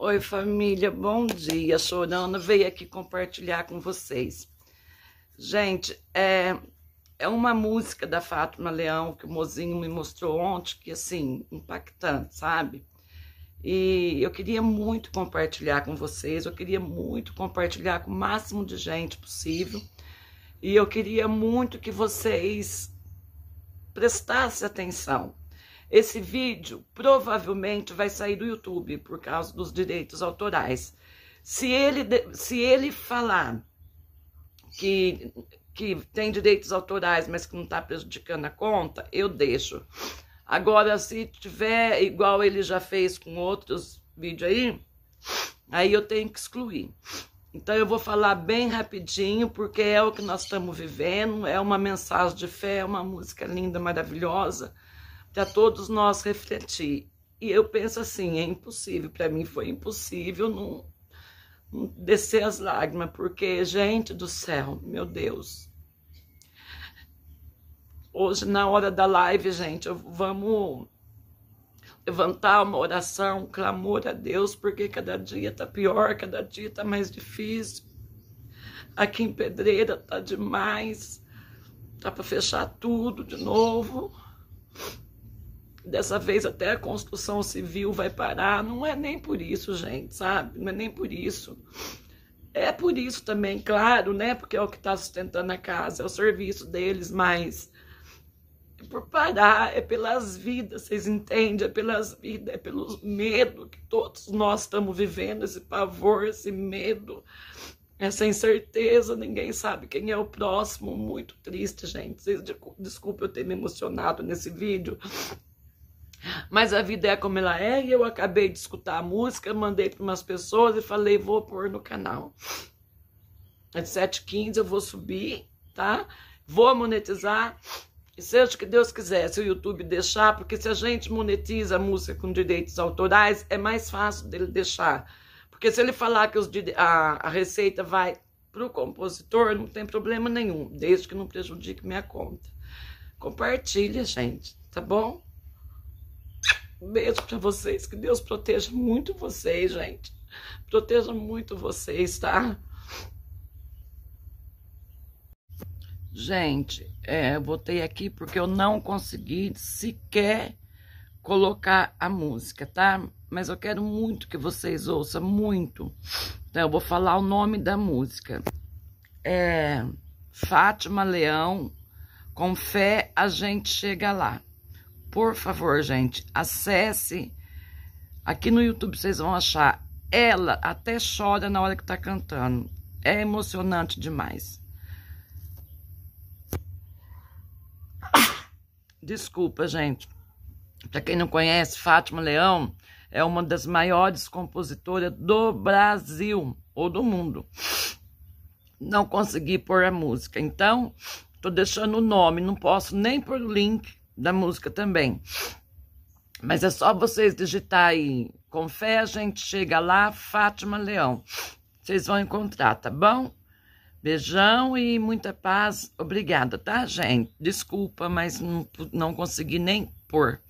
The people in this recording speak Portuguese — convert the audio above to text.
Oi, família, bom dia. Chorando, veio aqui compartilhar com vocês. Gente, é, é uma música da Fátima Leão que o Mozinho me mostrou ontem, que assim, impactante, sabe? E eu queria muito compartilhar com vocês, eu queria muito compartilhar com o máximo de gente possível. E eu queria muito que vocês prestassem atenção esse vídeo provavelmente vai sair do YouTube por causa dos direitos autorais. Se ele, se ele falar que, que tem direitos autorais, mas que não está prejudicando a conta, eu deixo. Agora, se tiver igual ele já fez com outros vídeos aí, aí eu tenho que excluir. Então eu vou falar bem rapidinho, porque é o que nós estamos vivendo, é uma mensagem de fé, é uma música linda, maravilhosa para todos nós refletir. E eu penso assim, é impossível, para mim foi impossível não, não descer as lágrimas, porque, gente do céu, meu Deus. Hoje, na hora da live, gente, vamos levantar uma oração, um clamor a Deus, porque cada dia tá pior, cada dia tá mais difícil. Aqui em Pedreira tá demais, tá para fechar tudo de novo dessa vez até a construção civil vai parar. Não é nem por isso, gente, sabe? Não é nem por isso. É por isso também, claro, né? Porque é o que está sustentando a casa, é o serviço deles, mas é por parar, é pelas vidas, vocês entendem? É pelas vidas, é pelo medo que todos nós estamos vivendo, esse pavor, esse medo, essa incerteza, ninguém sabe quem é o próximo, muito triste, gente. Vocês desculpa eu ter me emocionado nesse vídeo, mas a vida é como ela é, e eu acabei de escutar a música, mandei para umas pessoas e falei, vou pôr no canal. Às é 7h15 eu vou subir, tá? Vou monetizar. E seja o que Deus quiser, se o YouTube deixar, porque se a gente monetiza a música com direitos autorais, é mais fácil dele deixar. Porque se ele falar que os, a, a receita vai para o compositor, não tem problema nenhum, desde que não prejudique minha conta. Compartilha, gente, tá bom? Beijo para vocês. Que Deus proteja muito vocês, gente. Proteja muito vocês, tá? Gente, é, eu botei aqui porque eu não consegui sequer colocar a música, tá? Mas eu quero muito que vocês ouçam, muito. Então, eu vou falar o nome da música. É Fátima Leão, com fé a gente chega lá. Por favor, gente, acesse. Aqui no YouTube vocês vão achar. Ela até chora na hora que tá cantando. É emocionante demais. Desculpa, gente. Para quem não conhece, Fátima Leão é uma das maiores compositoras do Brasil ou do mundo. Não consegui pôr a música, então tô deixando o nome, não posso nem pôr o link da música também. Mas é só vocês digitar aí com fé, a gente chega lá, Fátima Leão. Vocês vão encontrar, tá bom? Beijão e muita paz. Obrigada, tá, gente? Desculpa, mas não, não consegui nem pôr.